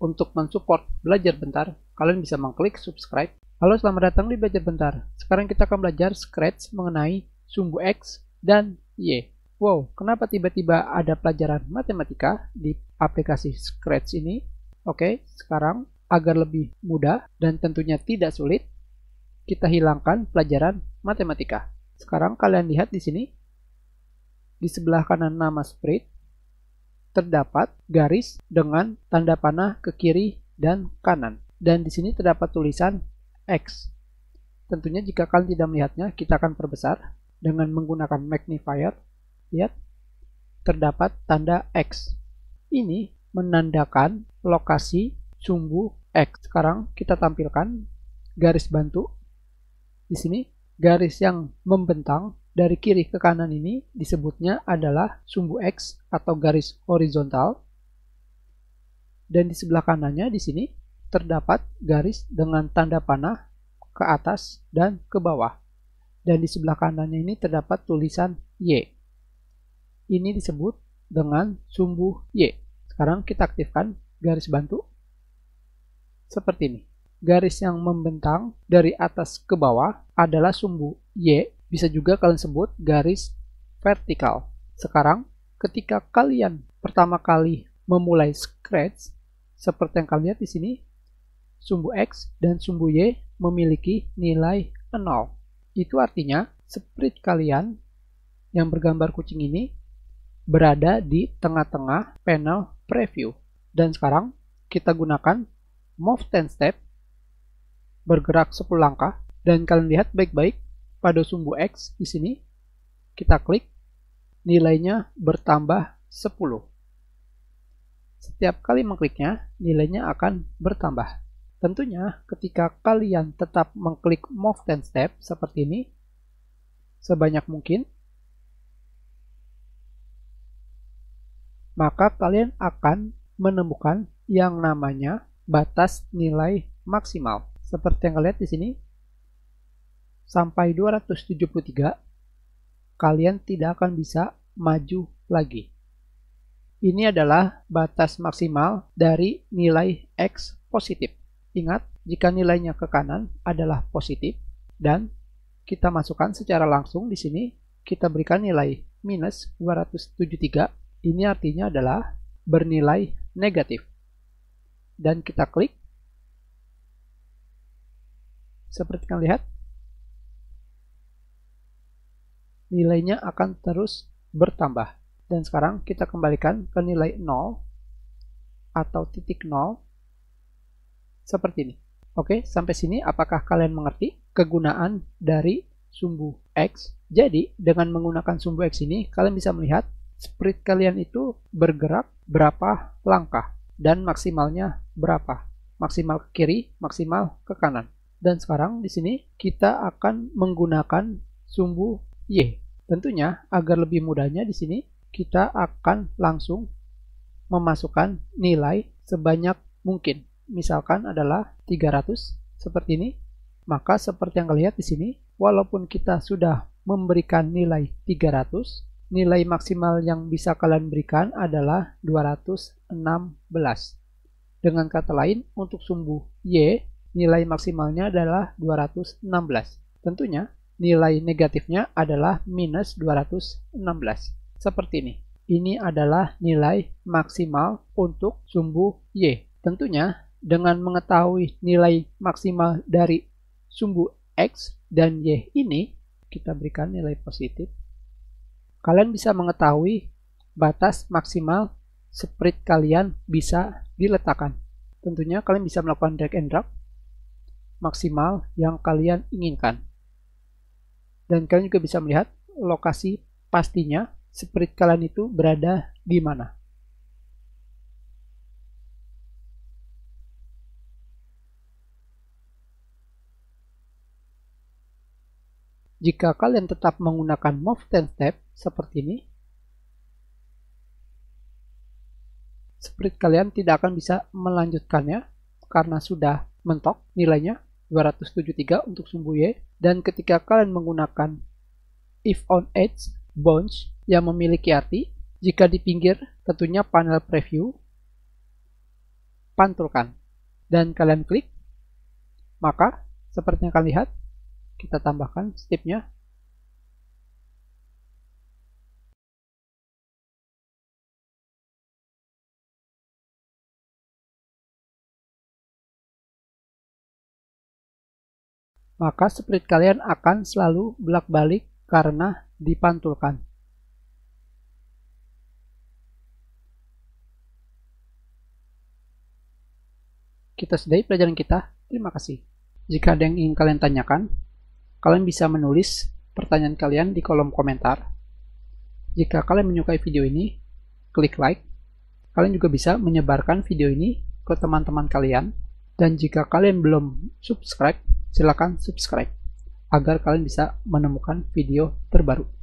Untuk mensupport belajar bentar, kalian bisa mengklik subscribe. Halo, selamat datang di Belajar Bentar. Sekarang kita akan belajar Scratch mengenai sumbu X dan Y. Wow, kenapa tiba-tiba ada pelajaran matematika di aplikasi Scratch ini? Oke, sekarang agar lebih mudah dan tentunya tidak sulit, kita hilangkan pelajaran matematika. Sekarang kalian lihat di sini, di sebelah kanan nama spread, terdapat garis dengan tanda panah ke kiri dan kanan. Dan di sini terdapat tulisan X. Tentunya jika kalian tidak melihatnya, kita akan perbesar dengan menggunakan magnifier. Lihat, terdapat tanda X. Ini menandakan lokasi sumbu X. Sekarang kita tampilkan garis bantu. Di sini, garis yang membentang dari kiri ke kanan ini disebutnya adalah sumbu X atau garis horizontal. Dan di sebelah kanannya di sini terdapat garis dengan tanda panah ke atas dan ke bawah. Dan di sebelah kanannya ini terdapat tulisan Y. Ini disebut dengan sumbu Y. Sekarang kita aktifkan garis bantu. Seperti ini. Garis yang membentang dari atas ke bawah adalah sumbu Y bisa juga kalian sebut garis vertikal. Sekarang, ketika kalian pertama kali memulai Scratch, seperti yang kalian lihat di sini, sumbu X dan sumbu Y memiliki nilai 0. Itu artinya sprite kalian yang bergambar kucing ini berada di tengah-tengah panel preview. Dan sekarang kita gunakan move 10 step, bergerak 10 langkah, dan kalian lihat baik-baik pada sumbu X di sini. Kita klik, nilainya bertambah 10. Setiap kali mengkliknya, nilainya akan bertambah. Tentunya ketika kalian tetap mengklik Move 10 Step seperti ini, sebanyak mungkin, maka kalian akan menemukan yang namanya batas nilai maksimal. Seperti yang kalian lihat di sini, sampai 273, kalian tidak akan bisa maju lagi. Ini adalah batas maksimal dari nilai X positif. Ingat, jika nilainya ke kanan adalah positif dan kita masukkan secara langsung di sini, kita berikan nilai minus 273. Ini artinya adalah bernilai negatif. Dan kita klik. Seperti yang lihat, nilainya akan terus bertambah. Dan sekarang kita kembalikan ke nilai 0 atau titik 0 seperti ini. Oke, sampai sini apakah kalian mengerti kegunaan dari sumbu X? Jadi, dengan menggunakan sumbu X ini, kalian bisa melihat sprint kalian itu bergerak berapa langkah dan maksimalnya berapa. Maksimal ke kiri, maksimal ke kanan. Dan sekarang di sini kita akan menggunakan sumbu Y. Iya, tentunya agar lebih mudahnya di sini kita akan langsung memasukkan nilai sebanyak mungkin. Misalkan adalah 300 seperti ini. Maka seperti yang kalian lihat di sini, walaupun kita sudah memberikan nilai 300, nilai maksimal yang bisa kalian berikan adalah 216. Dengan kata lain, untuk sumbu Y, nilai maksimalnya adalah 216. Tentunya, nilai negatifnya adalah minus 216. Seperti ini. Ini adalah nilai maksimal untuk sumbu Y. Tentunya dengan mengetahui nilai maksimal dari sumbu X dan Y ini, kita berikan nilai positif. Kalian bisa mengetahui batas maksimal spread kalian bisa diletakkan. Tentunya kalian bisa melakukan drag and drop maksimal yang kalian inginkan. Dan kalian juga bisa melihat lokasi pastinya spirit kalian itu berada di mana. Jika kalian tetap menggunakan move 10 step seperti ini, spirit kalian tidak akan bisa melanjutkannya karena sudah mentok nilainya 273 untuk sumbu Y dan ketika kalian menggunakan if on edge bounce yang memiliki arti, jika di pinggir tentunya panel preview, pantulkan. Dan kalian klik, maka seperti yang kalian lihat, kita tambahkan stepnya maka split kalian akan selalu belak balik karena dipantulkan. Kita sudahi pelajaran kita. Terima kasih. Jika ada yang ingin kalian tanyakan, kalian bisa menulis pertanyaan kalian di kolom komentar. Jika kalian menyukai video ini, klik like. Kalian juga bisa menyebarkan video ini ke teman-teman kalian. Dan jika kalian belum subscribe, silakan subscribe agar kalian bisa menemukan video terbaru.